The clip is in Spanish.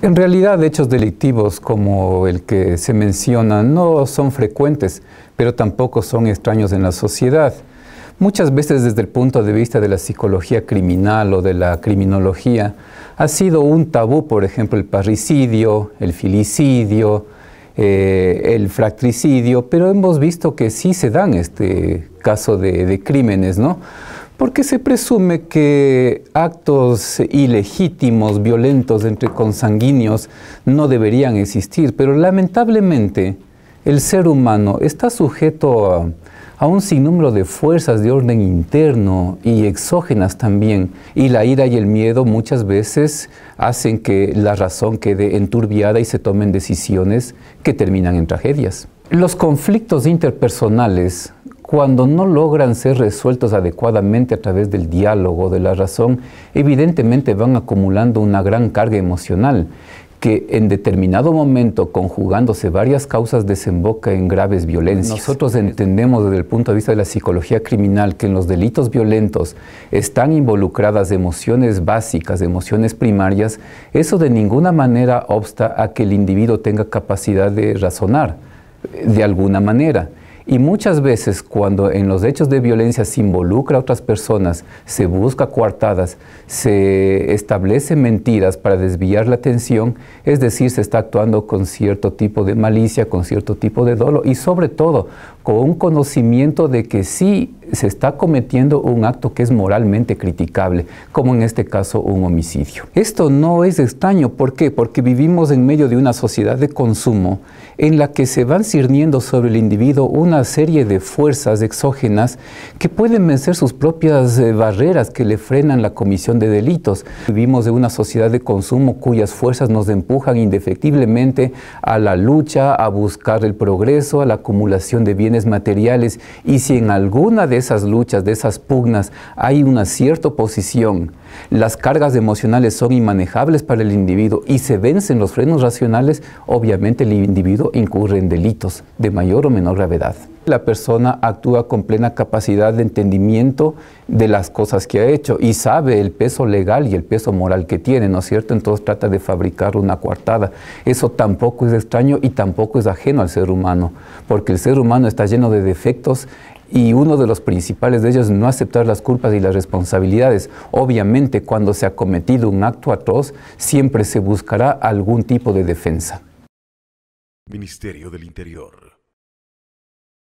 En realidad, hechos delictivos como el que se menciona no son frecuentes, pero tampoco son extraños en la sociedad. Muchas veces desde el punto de vista de la psicología criminal o de la criminología, ha sido un tabú, por ejemplo, el parricidio, el filicidio, eh, el fratricidio, pero hemos visto que sí se dan este caso de, de crímenes, ¿no? Porque se presume que actos ilegítimos, violentos entre consanguíneos no deberían existir, pero lamentablemente el ser humano está sujeto a, un sinnúmero de fuerzas de orden interno y exógenas también. Y la ira y el miedo muchas veces hacen que la razón quede enturbiada y se tomen decisiones que terminan en tragedias. Los conflictos interpersonales cuando no logran ser resueltos adecuadamente a través del diálogo, de la razón, evidentemente van acumulando una gran carga emocional que en determinado momento, conjugándose varias causas, desemboca en graves violencias. Nosotros entendemos desde el punto de vista de la psicología criminal que en los delitos violentos están involucradas emociones básicas, emociones primarias. Eso de ninguna manera obsta a que el individuo tenga capacidad de razonar eh, de alguna manera. Y muchas veces cuando en los hechos de violencia se involucra a otras personas, se busca coartadas, se establece mentiras para desviar la atención, es decir, se está actuando con cierto tipo de malicia, con cierto tipo de dolo y sobre todo con un conocimiento de que sí se está cometiendo un acto que es moralmente criticable, como en este caso un homicidio. Esto no es extraño, ¿por qué? Porque vivimos en medio de una sociedad de consumo en la que se van sirviendo sobre el individuo una serie de fuerzas exógenas que pueden vencer sus propias eh, barreras que le frenan la comisión de delitos. Vivimos de una sociedad de consumo cuyas fuerzas nos empujan indefectiblemente a la lucha, a buscar el progreso, a la acumulación de bienes materiales y si en alguna de esas luchas, de esas pugnas, hay una cierta oposición, las cargas emocionales son inmanejables para el individuo y se vencen los frenos racionales, obviamente el individuo incurre en delitos de mayor o menor gravedad. La persona actúa con plena capacidad de entendimiento de las cosas que ha hecho y sabe el peso legal y el peso moral que tiene, ¿no es cierto? Entonces trata de fabricar una coartada. Eso tampoco es extraño y tampoco es ajeno al ser humano, porque el ser humano está lleno de defectos y uno de los principales de ellos es no aceptar las culpas y las responsabilidades. Obviamente, cuando se ha cometido un acto atroz, siempre se buscará algún tipo de defensa. Ministerio del Interior.